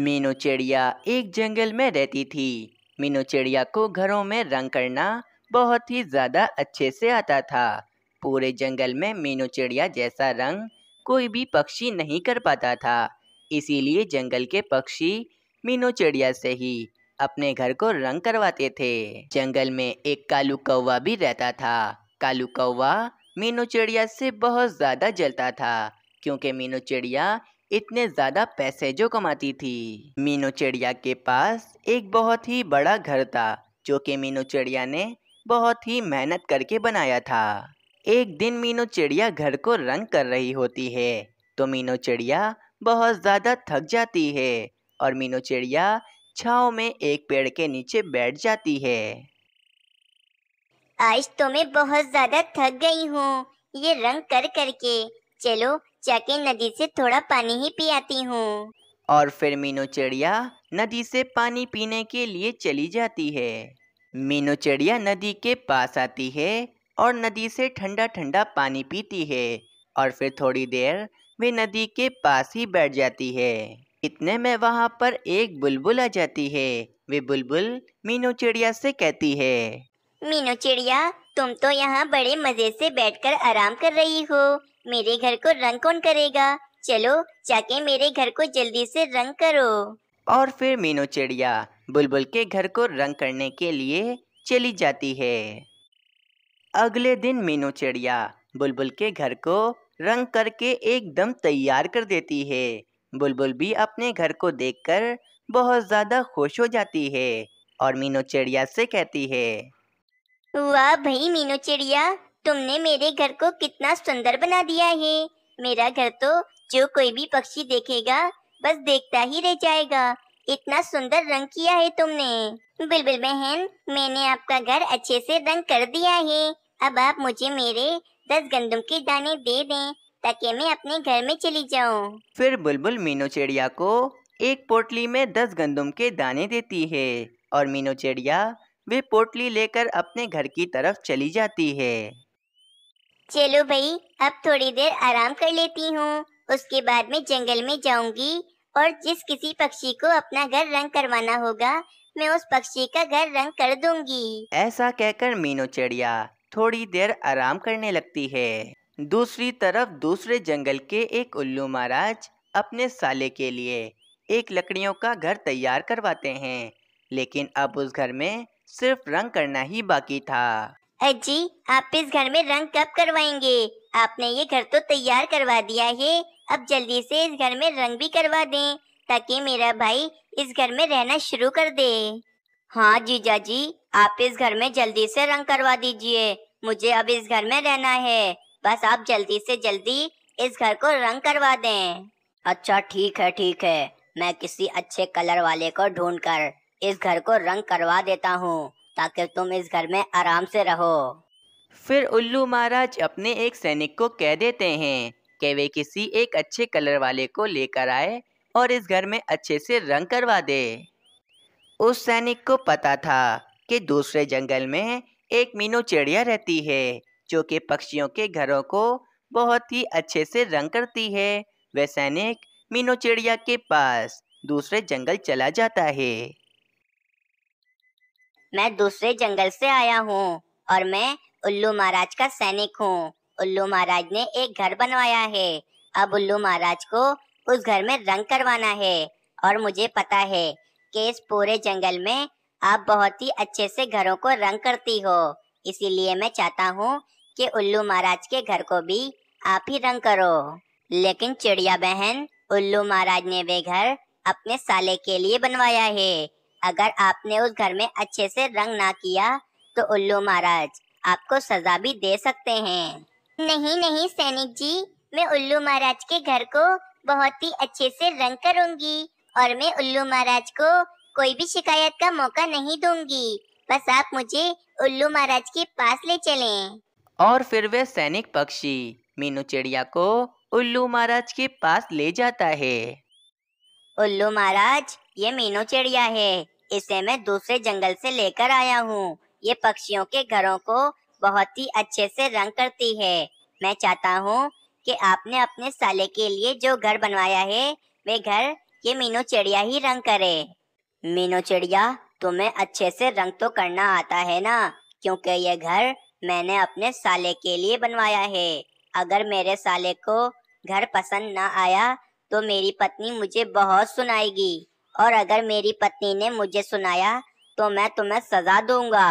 मीनू चिड़िया एक जंगल में रहती थी मीनू चिड़िया को घरों में रंग करना बहुत ही ज़्यादा अच्छे से आता था पूरे जंगल में मीनू चिड़िया जैसा रंग कोई भी पक्षी नहीं कर पाता था इसीलिए जंगल के पक्षी मीनू चिड़िया से ही अपने घर को रंग करवाते थे जंगल में एक कालू कौवा भी रहता था कालू कौवा मीनू चिड़िया से बहुत ज़्यादा जलता था क्योंकि मीनू चिड़िया इतने ज्यादा पैसे जो कमाती थी मीनू चिड़िया के पास एक बहुत ही बड़ा घर था जो कि मीनू चिड़िया ने बहुत ही मेहनत करके बनाया था एक दिन मीनू चिड़िया घर को रंग कर रही होती है तो मीनू चिड़िया बहुत ज़्यादा थक जाती है और मीनू चिड़िया छाव में एक पेड़ के नीचे बैठ जाती है आज तो मैं बहुत ज्यादा थक गई हूँ ये रंग कर करके चलो जाके नदी से थोड़ा पानी ही पियाती हूँ और फिर मीनू चिड़िया नदी से पानी पीने के लिए चली जाती है मीनू चिड़िया नदी के पास आती है और नदी से ठंडा ठंडा पानी पीती है और फिर थोड़ी देर वे नदी के पास ही बैठ जाती है इतने में वहाँ पर एक बुलबुल आ जाती है वे बुलबुल मीनू चिड़िया से कहती है मीनू चिड़िया तुम तो यहाँ बड़े मजे से बैठकर आराम कर रही हो मेरे घर को रंग कौन करेगा चलो जाके मेरे घर को जल्दी से रंग करो और फिर मीनू चिड़िया बुलबुल के घर को रंग करने के लिए चली जाती है अगले दिन मीनू चिड़िया बुलबुल के घर को रंग करके एकदम तैयार कर देती है बुलबुल भी अपने घर को देखकर बहुत ज़्यादा खुश हो जाती है और मीनू चिड़िया से कहती है वाह भाई मीनू चिड़िया तुमने मेरे घर को कितना सुंदर बना दिया है मेरा घर तो जो कोई भी पक्षी देखेगा बस देखता ही रह जाएगा इतना सुंदर रंग किया है तुमने बिलबिल बहन मैंने आपका घर अच्छे से रंग कर दिया है अब आप मुझे मेरे दस गंदम के दाने दे दें ताकि मैं अपने घर में चली जाऊं। फिर बुलबुल मीनू चिड़िया को एक पोटली में दस गंदम के दाने देती है और मीनू चिड़िया वे पोटली लेकर अपने घर की तरफ चली जाती है चलो भाई अब थोड़ी देर आराम कर लेती हूँ उसके बाद में जंगल में जाऊंगी और जिस किसी पक्षी को अपना घर रंग करवाना होगा मैं उस पक्षी का घर रंग कर दूंगी ऐसा कहकर मीनू चिड़िया थोड़ी देर आराम करने लगती है दूसरी तरफ दूसरे जंगल के एक उल्लू महाराज अपने साले के लिए एक लकड़ियों का घर तैयार करवाते हैं लेकिन अब उस घर में सिर्फ रंग करना ही बाकी था अजी आप इस घर में रंग कब करवाएंगे आपने ये घर तो तैयार करवा दिया है अब जल्दी से इस घर में रंग भी करवा दें ताकि मेरा भाई इस घर में रहना शुरू कर दे हाँ जीजा जी आप इस घर में जल्दी से रंग करवा दीजिए मुझे अब इस घर में रहना है बस आप जल्दी से जल्दी इस घर को रंग करवा दें अच्छा ठीक है ठीक है मैं किसी अच्छे कलर वाले को ढूंढकर इस घर को रंग करवा देता हूँ ताकि तुम इस घर में आराम से रहो फिर उल्लू महाराज अपने एक सैनिक को कह देते हैं कि वे किसी एक अच्छे कलर वाले को लेकर आए और इस घर में अच्छे से रंग करवा दे उस सैनिक को पता था कि दूसरे जंगल में एक मीनू चिड़िया रहती है जो कि पक्षियों के घरों को बहुत ही अच्छे से रंग करती है वह सैनिक मीनू चिड़िया के पास दूसरे जंगल चला जाता है मैं दूसरे जंगल से आया हूँ और मैं उल्लू महाराज का सैनिक हूँ उल्लू महाराज ने एक घर बनवाया है अब उल्लू महाराज को उस घर में रंग करवाना है और मुझे पता है कि इस पूरे जंगल में आप बहुत ही अच्छे से घरों को रंग करती हो इसीलिए मैं चाहता हूँ कि उल्लू महाराज के घर को भी आप ही रंग करो लेकिन चिड़िया बहन उल्लू महाराज ने वे घर अपने साले के लिए बनवाया है अगर आपने उस घर में अच्छे से रंग ना किया तो उल्लू महाराज आपको सजा भी दे सकते हैं नहीं नहीं सैनिक जी मैं उल्लू महाराज के घर को बहुत ही अच्छे से रंग करूंगी और मैं उल्लू महाराज को कोई भी शिकायत का मौका नहीं दूंगी बस आप मुझे उल्लू महाराज के पास ले चलें। और फिर वे सैनिक पक्षी मीनू चिड़िया को उल्लू महाराज के पास ले जाता है उल्लू महाराज ये मीनू चिड़िया है इसे मैं दूसरे जंगल से लेकर आया हूँ ये पक्षियों के घरों को बहुत ही अच्छे से रंग करती है मैं चाहता हूँ कि आपने अपने साले के लिए जो घर बनवाया है वे घर ये मीनू चिड़िया ही रंग करे मीनू चिड़िया तुम्हें अच्छे से रंग तो करना आता है ना क्योंकि ये घर मैंने अपने साले के लिए बनवाया है अगर मेरे साले को घर पसंद ना आया तो मेरी पत्नी मुझे बहुत सुनाएगी और अगर मेरी पत्नी ने मुझे सुनाया तो मैं तुम्हें सजा दूंगा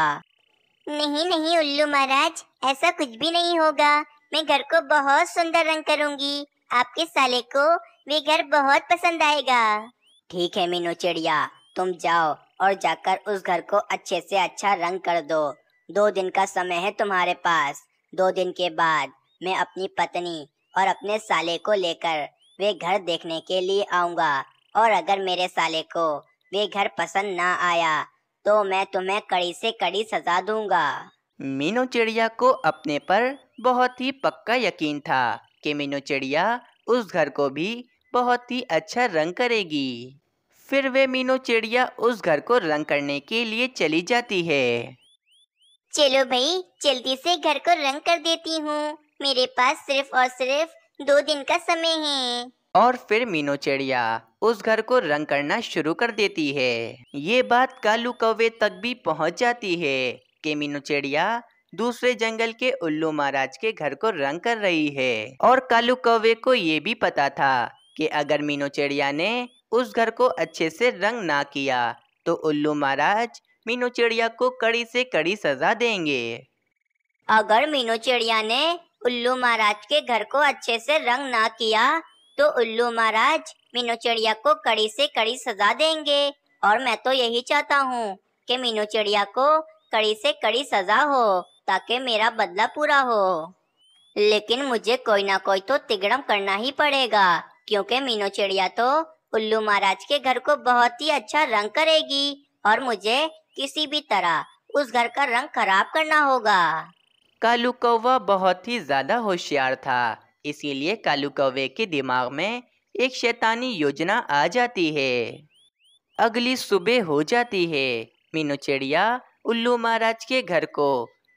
नहीं नहीं उल्लू महाराज ऐसा कुछ भी नहीं होगा मैं घर को बहुत सुंदर रंग करूंगी आपके साले को वे घर बहुत पसंद आएगा ठीक है मीनू चिड़िया तुम जाओ और जाकर उस घर को अच्छे से अच्छा रंग कर दो दो दिन का समय है तुम्हारे पास दो दिन के बाद मैं अपनी पत्नी और अपने साले को लेकर वे घर देखने के लिए आऊँगा और अगर मेरे साले को वे घर पसंद ना आया तो मैं तुम्हें कड़ी से कड़ी सजा दूंगा मीनू चिड़िया को अपने पर बहुत ही पक्का यकीन था कि मीनू चिड़िया उस घर को भी बहुत ही अच्छा रंग करेगी फिर वे मीनू चिड़िया उस घर को रंग करने के लिए चली जाती है चलो भाई जल्दी से घर को रंग कर देती हूँ मेरे पास सिर्फ और सिर्फ दो दिन का समय है और फिर मीनू चिड़िया उस घर को रंग करना शुरू कर देती है ये बात कालू कौवे तक भी पहुंच जाती है कि मीनू चिड़िया दूसरे जंगल के उल्लू महाराज के घर को रंग कर रही है और कालू कौवे को ये भी पता था कि अगर मीनू चिड़िया ने उस घर को अच्छे से रंग ना किया तो उल्लू महाराज मीनू चिड़िया को कड़ी से कड़ी सजा देंगे अगर मीनू चिड़िया ने उल्लू महाराज के घर को अच्छे से रंग ना किया तो उल्लू महाराज मीनू चिड़िया को कड़ी से कड़ी सजा देंगे और मैं तो यही चाहता हूँ कि मीनू चिड़िया को कड़ी से कड़ी सजा हो ताकि मेरा बदला पूरा हो लेकिन मुझे कोई ना कोई तो तिगड़म करना ही पड़ेगा क्योंकि मीनू चिड़िया तो उल्लू महाराज के घर को बहुत ही अच्छा रंग करेगी और मुझे किसी भी तरह उस घर का रंग खराब करना होगा कालू कौवा बहुत ही ज्यादा होशियार था इसीलिए कालू कौवे के दिमाग में एक शैतानी योजना आ जाती है अगली सुबह हो जाती है मीनू चिड़िया उल्लू महाराज के घर को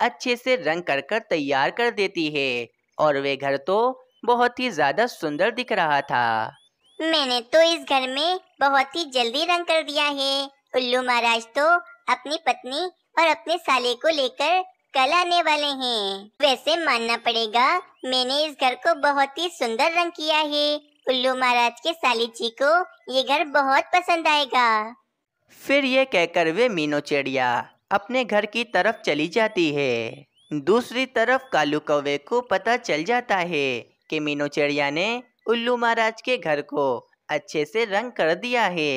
अच्छे से रंग कर कर तैयार कर देती है और वे घर तो बहुत ही ज्यादा सुंदर दिख रहा था मैंने तो इस घर में बहुत ही जल्दी रंग कर दिया है उल्लू महाराज तो अपनी पत्नी और अपने साले को लेकर कल आने वाले हैं वैसे मानना पड़ेगा मैंने इस घर को बहुत ही सुंदर रंग किया है उल्लू महाराज के साली जी को ये घर बहुत पसंद आएगा फिर ये कहकर वे मीनो चिड़िया अपने घर की तरफ चली जाती है दूसरी तरफ कालू कौवे को पता चल जाता है कि मीनो चिड़िया ने उल्लू महाराज के घर को अच्छे से रंग कर दिया है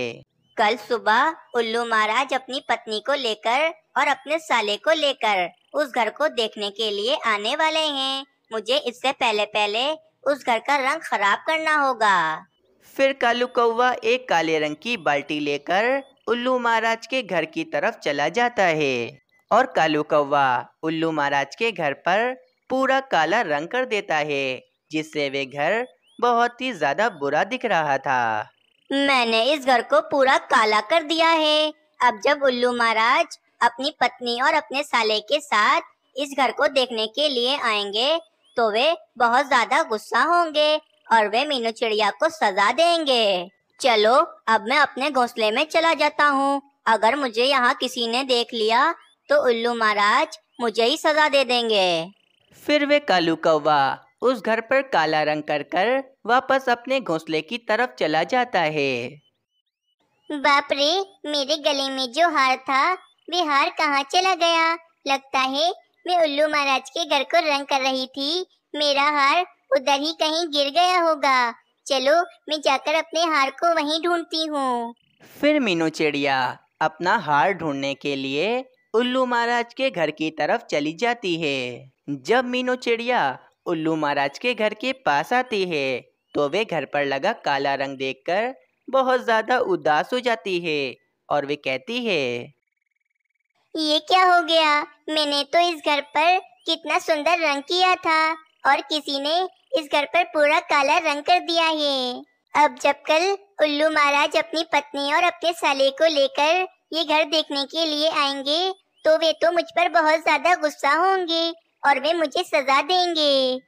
कल सुबह उल्लू महाराज अपनी पत्नी को लेकर और अपने साले को लेकर उस घर को देखने के लिए आने वाले हैं मुझे इससे पहले पहले उस घर का रंग खराब करना होगा फिर कालू कौवा एक काले रंग की बाल्टी लेकर उल्लू महाराज के घर की तरफ चला जाता है और कालू कौवा उल्लू महाराज के घर पर पूरा काला रंग कर देता है जिससे वे घर बहुत ही ज्यादा बुरा दिख रहा था मैंने इस घर को पूरा काला कर दिया है अब जब उल्लू महाराज अपनी पत्नी और अपने साले के साथ इस घर को देखने के लिए आएंगे तो वे बहुत ज्यादा गुस्सा होंगे और वे मीनू चिड़िया को सजा देंगे चलो अब मैं अपने घोंसले में चला जाता हूँ अगर मुझे यहाँ किसी ने देख लिया तो उल्लू महाराज मुझे ही सजा दे देंगे फिर वे कालू कौवा उस घर पर काला रंग कर कर वापस अपने घोंसले की तरफ चला जाता है बापरे मेरे गले में जो हार था वे हार कहाँ चला गया लगता है मैं उल्लू महाराज के घर को रंग कर रही थी मेरा हार उधर ही कहीं गिर गया होगा चलो मैं जाकर अपने हार को वहीं ढूंढती हूँ फिर मीनू चिड़िया अपना हार ढूंढने के लिए उल्लू महाराज के घर की तरफ चली जाती है जब मीनू चिड़िया उल्लू महाराज के घर के पास आती है तो वे घर पर लगा काला रंग देखकर बहुत ज्यादा उदास हो जाती है और वे कहती है ये क्या हो गया मैंने तो इस घर पर कितना सुंदर रंग किया था और किसी ने इस घर पर पूरा काला रंग कर दिया है अब जब कल उल्लू महाराज अपनी पत्नी और अपने साले को लेकर ये घर देखने के लिए आएंगे तो वे तो मुझ पर बहुत ज्यादा गुस्सा होंगे और वे मुझे सजा देंगे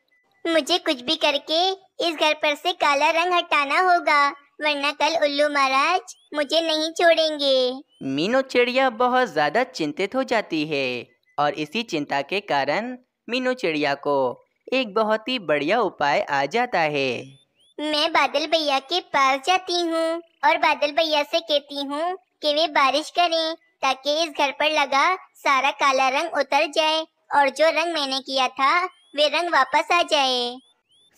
मुझे कुछ भी करके इस घर पर से काला रंग हटाना होगा वरना कल उल्लू महाराज मुझे नहीं छोड़ेंगे मीनू चिड़िया बहुत ज्यादा चिंतित हो जाती है और इसी चिंता के कारण मीनू चिड़िया को एक बहुत ही बढ़िया उपाय आ जाता है मैं बादल भैया के पास जाती हूँ और बादल भैया से कहती हूँ कि वे बारिश करें ताकि इस घर पर लगा सारा काला रंग उतर जाए और जो रंग मैंने किया था वे रंग वापस आ जाए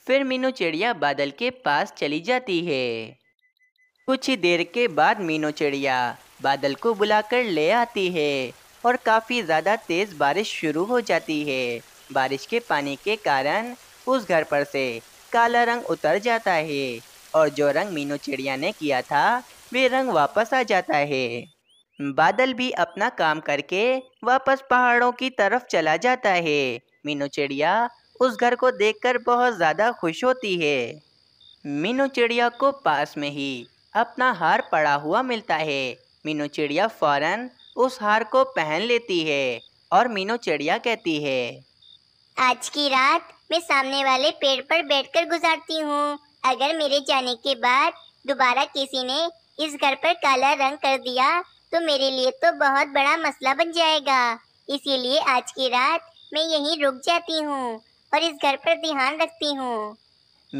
फिर मीनू चिड़िया बादल के पास चली जाती है कुछ ही देर के बाद मीनो चिड़िया बादल को बुलाकर ले आती है और काफ़ी ज़्यादा तेज़ बारिश शुरू हो जाती है बारिश के पानी के कारण उस घर पर से काला रंग उतर जाता है और जो रंग मीनू चिड़िया ने किया था वे रंग वापस आ जाता है बादल भी अपना काम करके वापस पहाड़ों की तरफ चला जाता है मीनू चिड़िया उस घर को देखकर बहुत ज़्यादा खुश होती है मीनू चिड़िया को पास में ही अपना हार पड़ा हुआ मिलता है मीनू चिड़िया फौरन उस हार को पहन लेती है और मीनू चिड़िया कहती है आज की रात मैं सामने वाले पेड़ पर बैठकर गुजारती हूँ अगर मेरे जाने के बाद दोबारा किसी ने इस घर पर काला रंग कर दिया तो मेरे लिए तो बहुत बड़ा मसला बन जाएगा इसीलिए आज की रात मैं यहीं रुक जाती हूँ और इस घर पर ध्यान रखती हूँ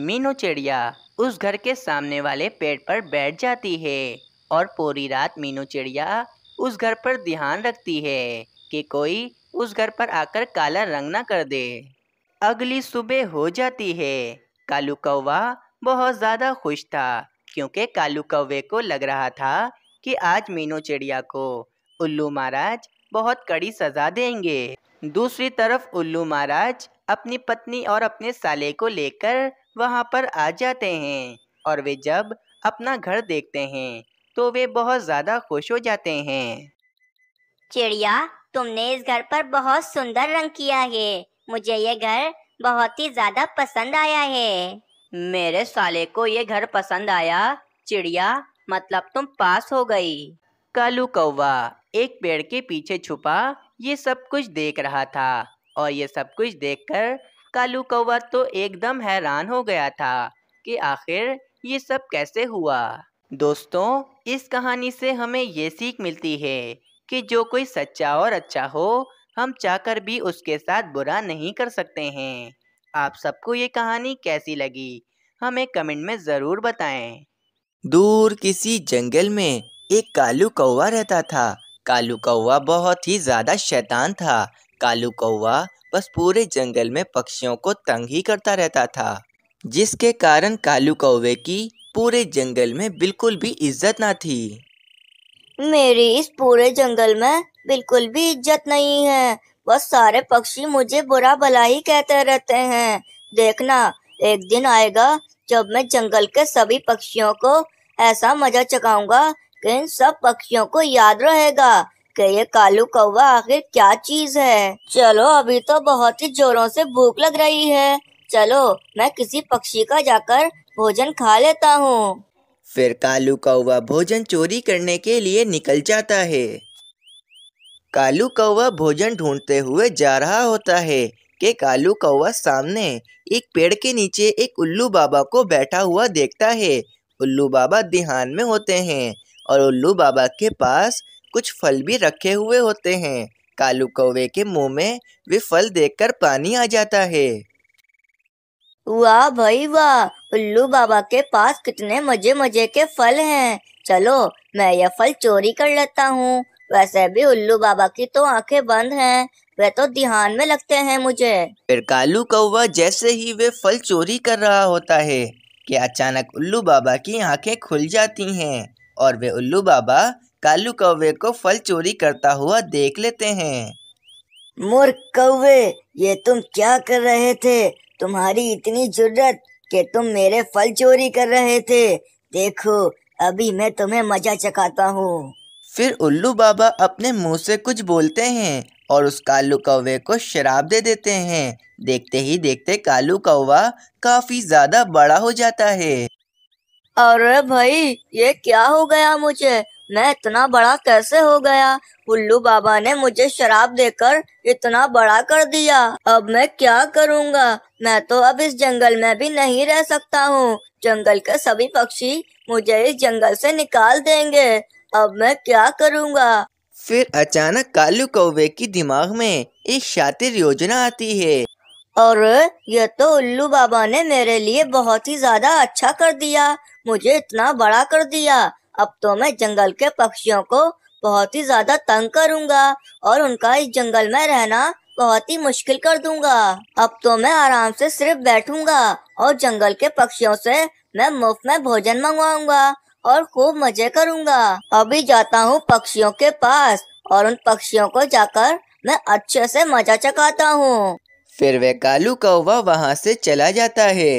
मीनू चिड़िया उस घर के सामने वाले पेड़ पर बैठ जाती है और पूरी रात मीनू चिड़िया उस घर पर ध्यान रखती है कि कोई उस घर पर आकर काला रंग ना कर दे अगली सुबह हो जाती है कालू कौवा बहुत ज़्यादा खुश था क्योंकि कालू कौवे को लग रहा था कि आज मीनू चिड़िया को उल्लू महाराज बहुत कड़ी सज़ा देंगे दूसरी तरफ उल्लू महाराज अपनी पत्नी और अपने साले को लेकर वहाँ पर आ जाते हैं और वे जब अपना घर देखते हैं तो वे बहुत ज़्यादा खुश हो जाते हैं चिड़िया तुमने इस घर पर बहुत सुंदर रंग किया है मुझे ये घर बहुत ही ज्यादा पसंद आया है मेरे साले को ये घर पसंद आया चिड़िया मतलब तुम पास हो गई कालू कौवा एक पेड़ के पीछे छुपा ये सब कुछ देख रहा था और ये सब कुछ देखकर कालू कौवा तो एकदम हैरान हो गया था कि आखिर ये सब कैसे हुआ दोस्तों इस कहानी से हमें ये सीख मिलती है कि जो कोई सच्चा और अच्छा हो हम चाहकर भी उसके साथ बुरा नहीं कर सकते हैं आप सबको ये कहानी कैसी लगी हमें कमेंट में ज़रूर बताएं दूर किसी जंगल में एक कालू कौवा रहता था कालू कौवा बहुत ही ज़्यादा शैतान था कालू कौवा बस पूरे जंगल में पक्षियों को तंग ही करता रहता था जिसके कारण कालू कौवे की पूरे जंगल में बिल्कुल भी इज्जत ना थी मेरी इस पूरे जंगल में बिल्कुल भी इज्जत नहीं है बस सारे पक्षी मुझे बुरा भला ही कहते रहते हैं देखना एक दिन आएगा जब मैं जंगल के सभी पक्षियों को ऐसा मजा चकाऊंगा कि इन सब पक्षियों को याद रहेगा कि कालू कौवा आखिर क्या चीज है चलो अभी तो बहुत ही जोरों से भूख लग रही है चलो मैं किसी पक्षी का जाकर भोजन खा लेता हूँ फिर कालू कौवा भोजन चोरी करने के लिए निकल जाता है कालू कौवा भोजन ढूंढते हुए जा रहा होता है कि कालू कौवा सामने एक पेड़ के नीचे एक उल्लू बाबा को बैठा हुआ देखता है उल्लू बाबा ध्यान में होते हैं और उल्लू बाबा के पास कुछ फल भी रखे हुए होते हैं कालू कौवे के मुंह में वे फल देखकर पानी आ जाता है वाह भाई वाह उल्लू बाबा के पास कितने मजे मजे के फल हैं चलो मैं यह फल चोरी कर लेता हूँ वैसे भी उल्लू बाबा की तो आंखें बंद हैं वे तो ध्यान में लगते हैं मुझे फिर कालू कौवा जैसे ही वे फल चोरी कर रहा होता है कि अचानक उल्लू बाबा की आंखें खुल जाती हैं और वे उल्लू बाबा कालू कौवे को फल चोरी करता हुआ देख लेते हैं मूर्ख कौवे ये तुम क्या कर रहे थे तुम्हारी इतनी जरूरत कि तुम मेरे फल चोरी कर रहे थे देखो अभी मैं तुम्हें मजा चखाता हूँ फिर उल्लू बाबा अपने मुंह से कुछ बोलते हैं और उस कालू कौवे को शराब दे देते हैं देखते ही देखते कालू कौवा काफी ज्यादा बड़ा हो जाता है अरे भाई ये क्या हो गया मुझे मैं इतना बड़ा कैसे हो गया उल्लू बाबा ने मुझे शराब देकर इतना बड़ा कर दिया अब मैं क्या करूँगा मैं तो अब इस जंगल में भी नहीं रह सकता हूँ जंगल के सभी पक्षी मुझे इस जंगल से निकाल देंगे अब मैं क्या करूँगा फिर अचानक कालू कौवे की दिमाग में एक शातिर योजना आती है और ये तो उल्लू बाबा ने मेरे लिए बहुत ही ज्यादा अच्छा कर दिया मुझे इतना बड़ा कर दिया अब तो मैं जंगल के पक्षियों को बहुत ही ज्यादा तंग करूंगा और उनका इस जंगल में रहना बहुत ही मुश्किल कर दूंगा अब तो मैं आराम से सिर्फ बैठूंगा और जंगल के पक्षियों से मैं मुफ्त में भोजन मंगवाऊंगा और खूब मजे करूंगा अभी जाता हूँ पक्षियों के पास और उन पक्षियों को जाकर मैं अच्छे से मजा चकाता हूँ फिर वे कालू कौवा वहाँ से चला जाता है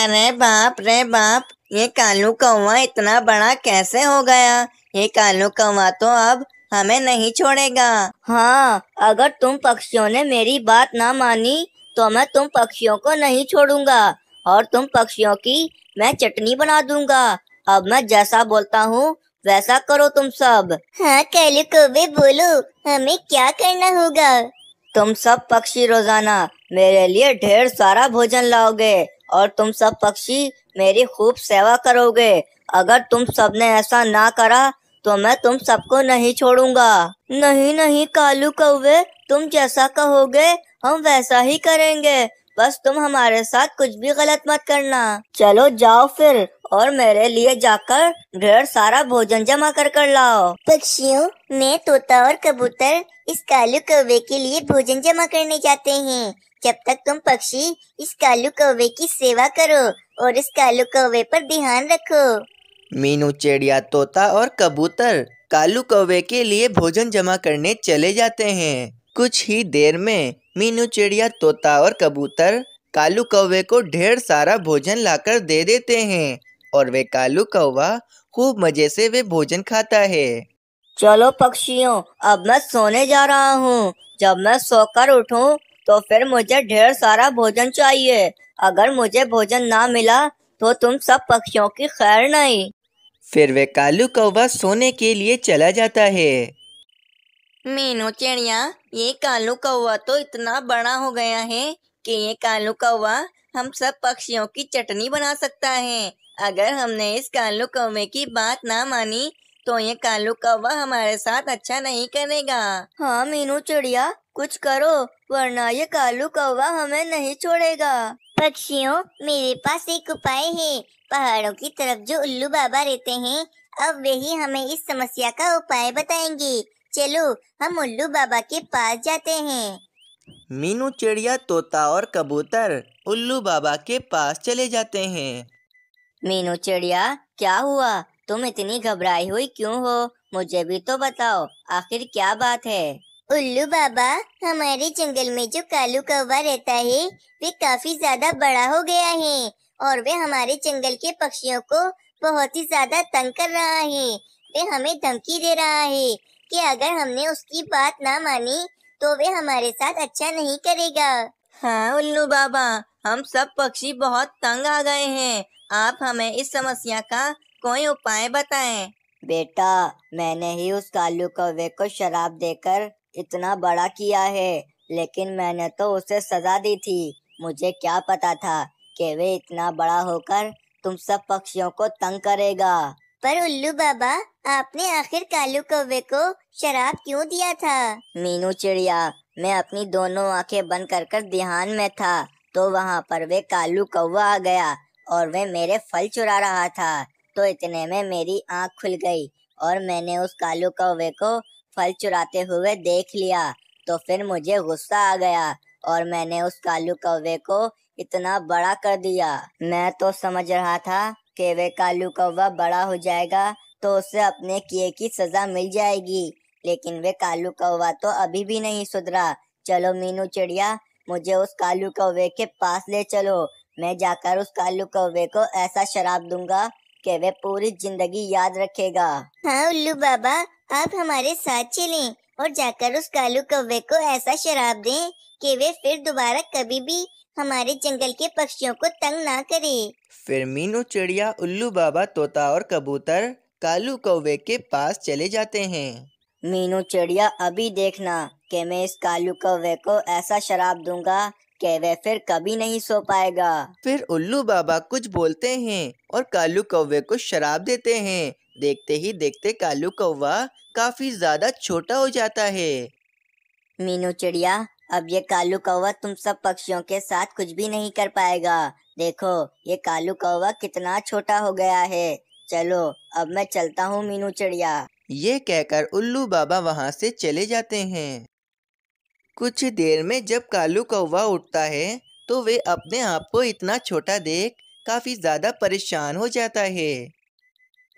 अरे बाप रे बाप ये कालू कौवा इतना बड़ा कैसे हो गया ये कालू कौवा तो अब हमें नहीं छोड़ेगा हाँ अगर तुम पक्षियों ने मेरी बात ना मानी तो मैं तुम पक्षियों को नहीं छोड़ूंगा और तुम पक्षियों की मैं चटनी बना दूंगा अब मैं जैसा बोलता हूँ वैसा करो तुम सब हाँ कालू कौवे बोलो हमें क्या करना होगा तुम सब पक्षी रोजाना मेरे लिए ढेर सारा भोजन लाओगे और तुम सब पक्षी मेरी खूब सेवा करोगे अगर तुम सबने ऐसा ना करा तो मैं तुम सबको नहीं छोड़ूंगा नहीं नहीं कालू कौवे तुम जैसा कहोगे हम वैसा ही करेंगे बस तुम हमारे साथ कुछ भी गलत मत करना चलो जाओ फिर और मेरे लिए जाकर ढेर सारा भोजन जमा कर कर लाओ पक्षियों मैं तोता और कबूतर इस कालू कौवे के लिए भोजन जमा करने जाते हैं जब तक तुम पक्षी इस कालू कौवे की सेवा करो और इस कालू कौवे पर ध्यान रखो मीनू चिड़िया तोता और कबूतर कालू कौवे के लिए भोजन जमा करने चले जाते हैं कुछ ही देर में मीनू चिड़िया तोता और कबूतर कालू कौवे को ढेर सारा भोजन लाकर दे देते हैं और वे कालू कौवा खूब मजे से वे भोजन खाता है चलो पक्षियों अब मैं सोने जा रहा हूँ जब मैं सोकर उठूं तो फिर मुझे ढेर सारा भोजन चाहिए अगर मुझे भोजन ना मिला तो तुम सब पक्षियों की खैर नहीं फिर वे कालू कौवा सोने के लिए चला जाता है मीनू चिड़िया ये कालू कौवा तो इतना बड़ा हो गया है कि ये कालू कौवा हम सब पक्षियों की चटनी बना सकता है अगर हमने इस कालू कौवे की बात ना मानी तो ये कालू कौवा हमारे साथ अच्छा नहीं करेगा हाँ मीनू चिड़िया कुछ करो वरना ये कालू कौवा हमें नहीं छोड़ेगा पक्षियों मेरे पास एक उपाय है पहाड़ों की तरफ जो उल्लू बाबा रहते हैं अब वे ही हमें इस समस्या का उपाय बताएंगे चलो हम उल्लू बाबा के पास जाते हैं मीनू चिड़िया तोता और कबूतर उल्लू बाबा के पास चले जाते हैं मीनू चिड़िया क्या हुआ तुम इतनी घबराई हुई क्यों हो मुझे भी तो बताओ आखिर क्या बात है उल्लू बाबा हमारे जंगल में जो कालू कौवा रहता है वे काफी ज्यादा बड़ा हो गया है और वे हमारे जंगल के पक्षियों को बहुत ही ज्यादा तंग कर रहा है वे हमें धमकी दे रहा है कि अगर हमने उसकी बात ना मानी तो वे हमारे साथ अच्छा नहीं करेगा हाँ उल्लू बाबा हम सब पक्षी बहुत तंग आ गए हैं आप हमें इस समस्या का कोई उपाय बताएं बेटा मैंने ही उस कालू कौवे को शराब देकर इतना बड़ा किया है लेकिन मैंने तो उसे सजा दी थी मुझे क्या पता था कि वे इतना बड़ा होकर तुम सब पक्षियों को तंग करेगा पर उल्लू बाबा आपने आखिर कालू कौवे को शराब क्यों दिया था मीनू चिड़िया मैं अपनी दोनों आंखें बंद कर कर ध्यान में था तो वहाँ पर वे कालू कौवा आ गया और वे मेरे फल चुरा रहा था तो इतने में मेरी आंख खुल गई और मैंने उस कालू कौवे को फल चुराते हुए देख लिया तो फिर मुझे गुस्सा आ गया और मैंने उस कालू कौवे को इतना बड़ा कर दिया मैं तो समझ रहा था कि वे कालू कौवा बड़ा हो जाएगा तो उसे अपने किए की सजा मिल जाएगी लेकिन वे कालू कौवा तो अभी भी नहीं सुधरा चलो मीनू चिड़िया मुझे उस कालू कौवे के पास ले चलो मैं जाकर उस कालू कौवे को ऐसा शराब दूंगा के वे पूरी जिंदगी याद रखेगा हाँ उल्लू बाबा आप हमारे साथ चलें और जाकर उस कालू कौवे को ऐसा शराब दें कि वे फिर दोबारा कभी भी हमारे जंगल के पक्षियों को तंग ना करे फिर मीनू चिड़िया उल्लू बाबा तोता और कबूतर कालू कौवे के पास चले जाते हैं मीनू चिड़िया अभी देखना कि मैं इस कालू कौवे को ऐसा शराब दूंगा कि वह फिर कभी नहीं सो पाएगा फिर उल्लू बाबा कुछ बोलते हैं और कालू कौवे को शराब देते हैं देखते ही देखते कालू कौवा काफी ज्यादा छोटा हो जाता है मीनू चिड़िया अब ये कालू कौवा तुम सब पक्षियों के साथ कुछ भी नहीं कर पाएगा देखो ये कालू कौवा कितना छोटा हो गया है चलो अब मैं चलता हूँ मीनू चिड़िया ये कहकर उल्लू बाबा वहाँ से चले जाते हैं कुछ देर में जब कालू कौवा उठता है तो वे अपने आप को इतना छोटा देख काफी ज्यादा परेशान हो जाता है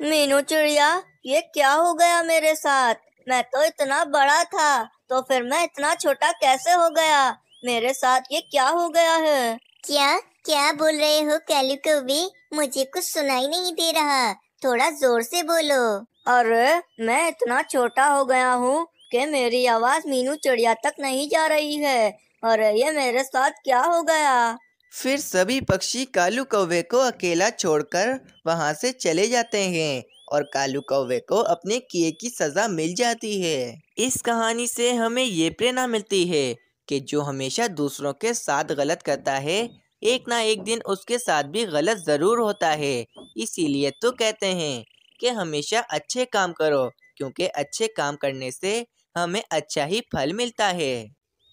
मीनू चिड़िया ये क्या हो गया मेरे साथ मैं तो इतना बड़ा था तो फिर मैं इतना छोटा कैसे हो गया मेरे साथ ये क्या हो गया है क्या क्या बोल रहे हो कैलू कौवे मुझे कुछ सुनाई नहीं दे रहा थोड़ा जोर से बोलो अरे मैं इतना छोटा हो गया हूँ कि मेरी आवाज मीनू चिड़िया तक नहीं जा रही है और ये मेरे साथ क्या हो गया फिर सभी पक्षी कालू कौवे को अकेला छोड़कर वहाँ से चले जाते हैं और कालू कौवे को अपने किए की सजा मिल जाती है इस कहानी से हमें ये प्रेरणा मिलती है कि जो हमेशा दूसरों के साथ गलत करता है एक ना एक दिन उसके साथ भी गलत ज़रूर होता है इसीलिए तो कहते हैं कि हमेशा अच्छे काम करो क्योंकि अच्छे काम करने से हमें अच्छा ही फल मिलता है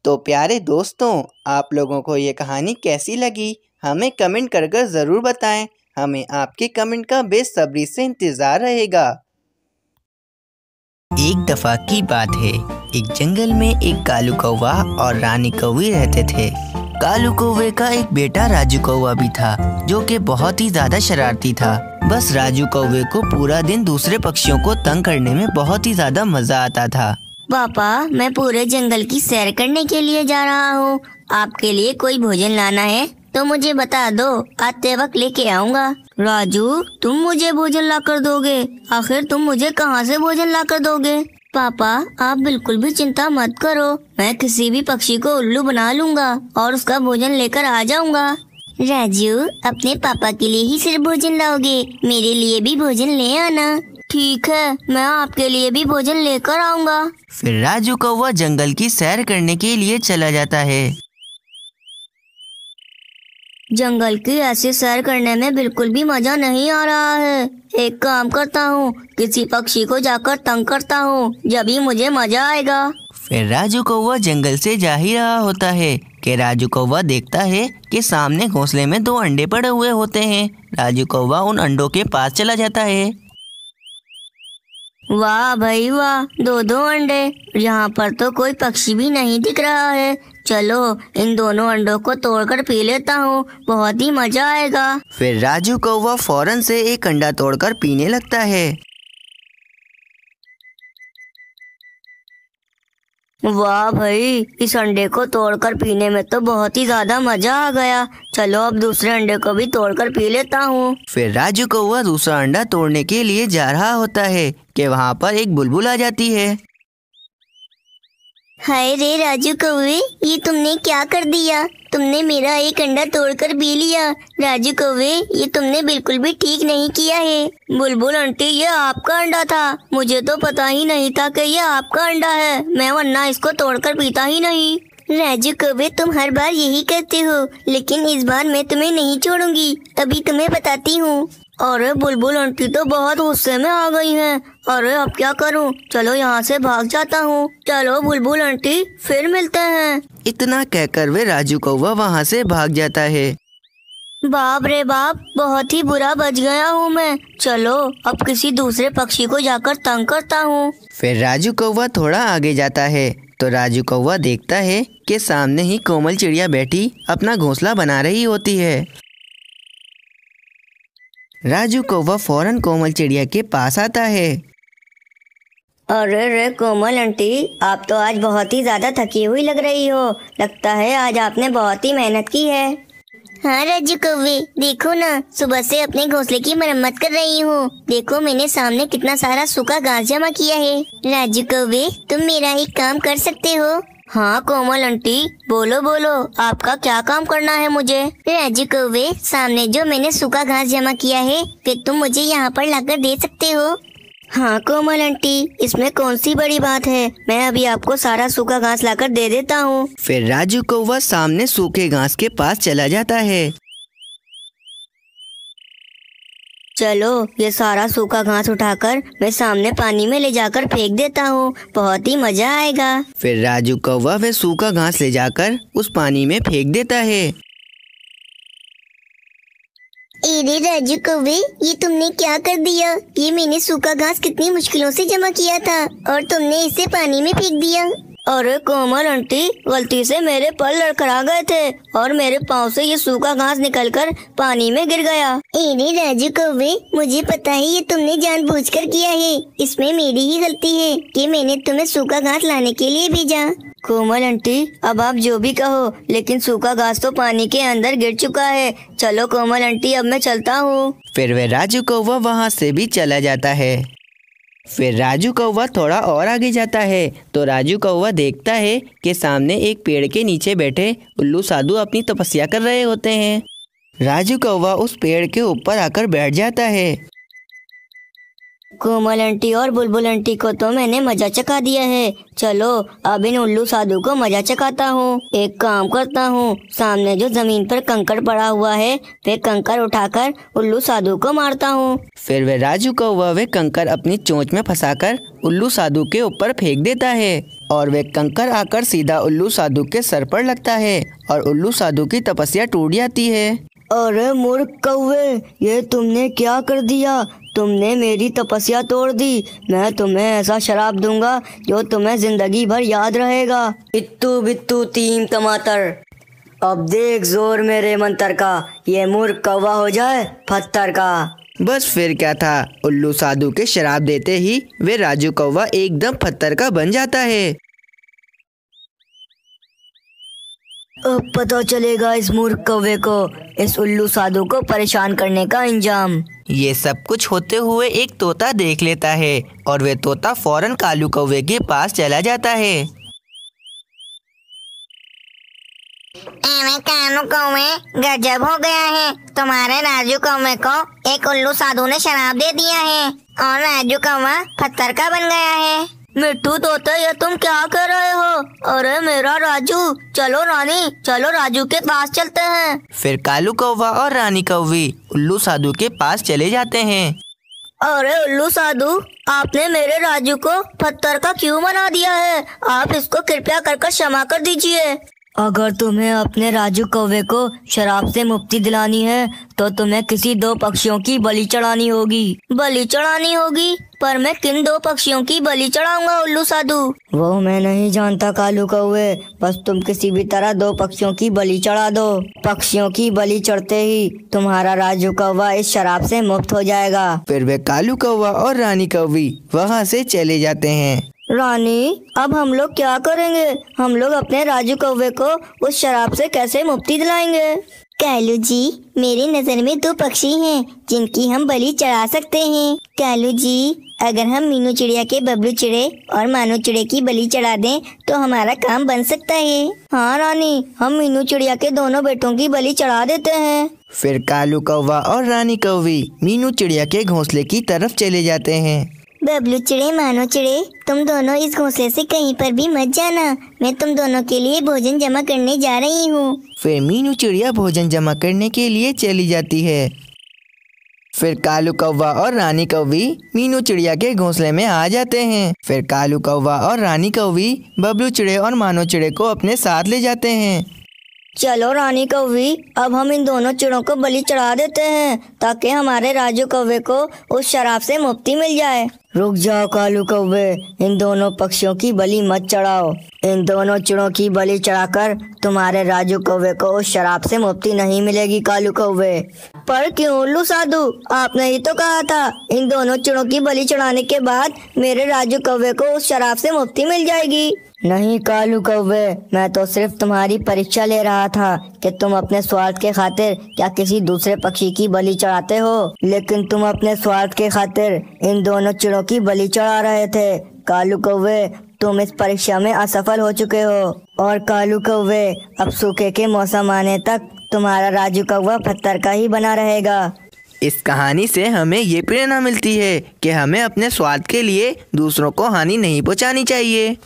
तो प्यारे दोस्तों आप लोगों को ये कहानी कैसी लगी हमें कमेंट कर कर ज़रूर बताएं हमें आपके कमेंट का बेसब्री से इंतज़ार रहेगा एक दफ़ा की बात है एक जंगल में एक कालू कौवा और रानी कौवी रहते थे कालू कौवे का एक बेटा राजू कौवा भी था जो कि बहुत ही ज्यादा शरारती था बस राजू कौवे को पूरा दिन दूसरे पक्षियों को तंग करने में बहुत ही ज्यादा मजा आता था पापा मैं पूरे जंगल की सैर करने के लिए जा रहा हूँ आपके लिए कोई भोजन लाना है तो मुझे बता दो आते वक्त लेके आऊँगा राजू तुम मुझे भोजन ला कर दोगे आखिर तुम मुझे कहाँ से भोजन ला कर दोगे पापा आप बिल्कुल भी चिंता मत करो मैं किसी भी पक्षी को उल्लू बना लूँगा और उसका भोजन लेकर आ जाऊँगा राजू अपने पापा के लिए ही सिर्फ भोजन लाओगे मेरे लिए भी भोजन ले आना ठीक है मैं आपके लिए भी भोजन लेकर आऊँगा फिर राजू कौवा जंगल की सैर करने के लिए चला जाता है जंगल की ऐसी सैर करने में बिल्कुल भी मजा नहीं आ रहा है एक काम करता हूँ किसी पक्षी को जाकर तंग करता हूँ जब ही मुझे मजा आएगा फिर राजू कौवा जंगल से जा ही रहा होता है कि राजू कौवा देखता है कि सामने घोंसले में दो अंडे पड़े हुए होते हैं राजू कौवा उन अंडों के पास चला जाता है वाह भाई वाह दो दो अंडे यहाँ पर तो कोई पक्षी भी नहीं दिख रहा है चलो इन दोनों अंडों को तोड़कर पी लेता हूँ बहुत ही मजा आएगा फिर राजू कौवा फौरन से एक अंडा तोड़कर पीने लगता है वाह भाई इस अंडे को तोड़कर पीने में तो बहुत ही ज्यादा मजा आ गया चलो अब दूसरे अंडे को भी तोड़कर पी लेता हूँ फिर राजू वह दूसरा अंडा तोड़ने के लिए जा रहा होता है कि वहाँ पर एक बुलबुल आ जाती है हाय रे राजू कौवे ये तुमने क्या कर दिया तुमने मेरा एक अंडा तोड़कर पी लिया राजू कौवे ये तुमने बिल्कुल भी ठीक नहीं किया है बुलबुल आंटी ये आपका अंडा था मुझे तो पता ही नहीं था कि ये आपका अंडा है मैं वरना इसको तोड़कर पीता ही नहीं राजू कोबे तुम हर बार यही कहते हो लेकिन इस बार मैं तुम्हें नहीं छोड़ूंगी अभी तुम्हें बताती हूँ और बुलबुल आंटी तो बहुत गुस्से में आ गई हैं अरे अब क्या करूं? चलो यहाँ से भाग जाता हूँ चलो बुलबुल आंटी फिर मिलते हैं इतना कहकर वे राजू कौवा वहाँ से भाग जाता है बाप रे बाप बहुत ही बुरा बच गया हूँ मैं चलो अब किसी दूसरे पक्षी को जाकर तंग करता हूँ फिर राजू कौवा थोड़ा आगे जाता है तो राजू कौवा देखता है कि सामने ही कोमल चिड़िया बैठी अपना घोंसला बना रही होती है राजू कौवा फौरन कोमल चिड़िया के पास आता है अरे रे कोमल आंटी आप तो आज बहुत ही ज़्यादा थकी हुई लग रही हो लगता है आज आपने बहुत ही मेहनत की है हाँ राजू कौवे देखो ना सुबह से अपने घोंसले की मरम्मत कर रही हूँ देखो मैंने सामने कितना सारा सूखा घास जमा किया है राजू कौवे तुम मेरा एक काम कर सकते हो हाँ कोमल आंटी बोलो बोलो आपका क्या काम करना है मुझे राजू कौवे सामने जो मैंने सूखा घास जमा किया है फिर तुम मुझे यहाँ पर लाकर दे सकते हो हाँ कोमल आंटी इसमें कौन सी बड़ी बात है मैं अभी आपको सारा सूखा घास लाकर दे देता हूँ फिर राजू को वह सामने सूखे घास के पास चला जाता है चलो ये सारा सूखा घास उठाकर मैं सामने पानी में ले जाकर फेंक देता हूँ बहुत ही मजा आएगा फिर राजू कौवा वह सूखा घास ले जाकर उस पानी में फेंक देता है अरे राजू कौवे ये तुमने क्या कर दिया ये मैंने सूखा घास कितनी मुश्किलों से जमा किया था और तुमने इसे पानी में फेंक दिया अरे कोमल आंटी गलती से मेरे पल लड़खड़ा गए थे और मेरे पाँव से ये सूखा घास निकलकर पानी में गिर गया अरे राजू कौवे मुझे पता है ये तुमने जानबूझकर किया है इसमें मेरी ही गलती है कि मैंने तुम्हें सूखा घास लाने के लिए भेजा कोमल आंटी अब आप जो भी कहो लेकिन सूखा घास तो पानी के अंदर गिर चुका है चलो कोमल आंटी अब मैं चलता हूँ फिर वे राजू कौवा वहाँ से भी चला जाता है फिर राजू कौवा थोड़ा और आगे जाता है तो राजू कौवा देखता है कि सामने एक पेड़ के नीचे बैठे उल्लू साधु अपनी तपस्या कर रहे होते हैं राजू कौवा उस पेड़ के ऊपर आकर बैठ जाता है कोमल आंटी और बुलबुल आंटी को तो मैंने मजा चका दिया है चलो अब इन उल्लू साधु को मजा चकाता हूँ एक काम करता हूँ सामने जो जमीन पर कंकड़ पड़ा हुआ है वे कंकड़ उठाकर उल्लू साधु को मारता हूँ फिर वे राजू का हुआ वे कंकड़ अपनी चोंच में फंसाकर उल्लू साधु के ऊपर फेंक देता है और वे कंकर आकर सीधा उल्लू साधु के सर पर लगता है और उल्लू साधु की तपस्या टूट जाती है अरे मूर्ख कौवे ये तुमने क्या कर दिया तुमने मेरी तपस्या तोड़ दी मैं तुम्हें ऐसा शराब दूंगा जो तुम्हें जिंदगी भर याद रहेगा इत्तू बित्तू तीन टमाटर अब देख जोर मेरे मंत्र का ये मूर्ख कौवा हो जाए पत्थर का बस फिर क्या था उल्लू साधु के शराब देते ही वे राजू कौवा एकदम पत्थर का बन जाता है अब पता चलेगा इस मूर्ख कौवे को इस उल्लू साधु को परेशान करने का इंजाम ये सब कुछ होते हुए एक तोता देख लेता है और वे तोता फौरन कालू कौवे के पास चला जाता है कानू कौवे गजब हो गया है तुम्हारे राजू कौवे को एक उल्लू साधु ने शराब दे दिया है और राजू कौवा पत्थर का बन गया है मिट्टू तोते ये तुम क्या कर रहे हो अरे मेरा राजू चलो रानी चलो राजू के पास चलते हैं फिर कालू कौवा और रानी कौवी उल्लू साधु के पास चले जाते हैं अरे उल्लू साधु आपने मेरे राजू को पत्थर का क्यों बना दिया है आप इसको कृपया कर क्षमा कर, कर दीजिए अगर तुम्हें अपने राजू कौवे को शराब से मुक्ति दिलानी है तो तुम्हें किसी दो पक्षियों की बलि चढ़ानी होगी बलि चढ़ानी होगी पर मैं किन दो पक्षियों की बलि चढ़ाऊंगा उल्लू साधु वो मैं नहीं जानता कालू कौवे बस तुम किसी भी तरह दो पक्षियों की बलि चढ़ा दो पक्षियों की बलि चढ़ते ही तुम्हारा राजू कौवा इस शराब से मुक्त हो जाएगा फिर वे कालू कौवा और रानी कौवी वहाँ से चले जाते हैं रानी अब हम लोग क्या करेंगे हम लोग अपने राजू कौवे को उस शराब से कैसे मुक्ति दिलाएंगे कैलू जी मेरी नज़र में दो पक्षी हैं जिनकी हम बलि चढ़ा सकते हैं कैलू जी अगर हम मीनू चिड़िया के बबलू चिड़े और मानू चिड़े की बलि चढ़ा दें तो हमारा काम बन सकता है हाँ रानी हम मीनू चिड़िया के दोनों बेटों की बलि चढ़ा देते हैं फिर कालू कौवा और रानी कौवी मीनू चिड़िया के घोंसले की तरफ चले जाते हैं बबलू चिड़े मानो चिड़े तुम दोनों इस घोंसले से कहीं पर भी मत जाना मैं तुम दोनों के लिए भोजन जमा करने जा रही हूँ फिर मीनू चिड़िया भोजन जमा करने के लिए चली जाती है फिर कालू कौवा और रानी कौवी मीनू चिड़िया के घोंसले में आ जाते हैं फिर कालू कौवा और रानी कौवी बबलू चिड़े और मानो चिड़े को अपने साथ ले जाते हैं चलो रानी कौवी अब हम इन दोनों चिड़ों को बलि चढ़ा देते हैं ताकि हमारे राजू कौवे को उस शराब से मुक्ति मिल जाए रुक जाओ कालू कौवे इन दोनों पक्षियों की बलि मत चढ़ाओ इन दोनों चिड़ों की बलि चढ़ाकर तुम्हारे राजू कौवे को उस शराब से मुक्ति नहीं मिलेगी कालू कौवे पर क्यों उल्लू साधु आपने ही तो कहा था इन दोनों चिड़ों की बलि चढ़ाने के बाद मेरे राजू कौवे को उस शराब से मुक्ति मिल जाएगी नहीं कालू कौवे मैं तो सिर्फ तुम्हारी परीक्षा ले रहा था कि तुम अपने स्वार्थ के खातिर क्या किसी दूसरे पक्षी की बलि चढ़ाते हो लेकिन तुम अपने स्वार्थ के खातिर इन दोनों चिड़ों की बलि चढ़ा रहे थे कालू कौवे तुम इस परीक्षा में असफल हो चुके हो और कालू कौवे अब सूखे के मौसम आने तक तुम्हारा राजू कौवा पत्थर का ही बना रहेगा इस कहानी से हमें ये प्रेरणा मिलती है कि हमें अपने स्वार्थ के लिए दूसरों को हानि नहीं पहुंचानी चाहिए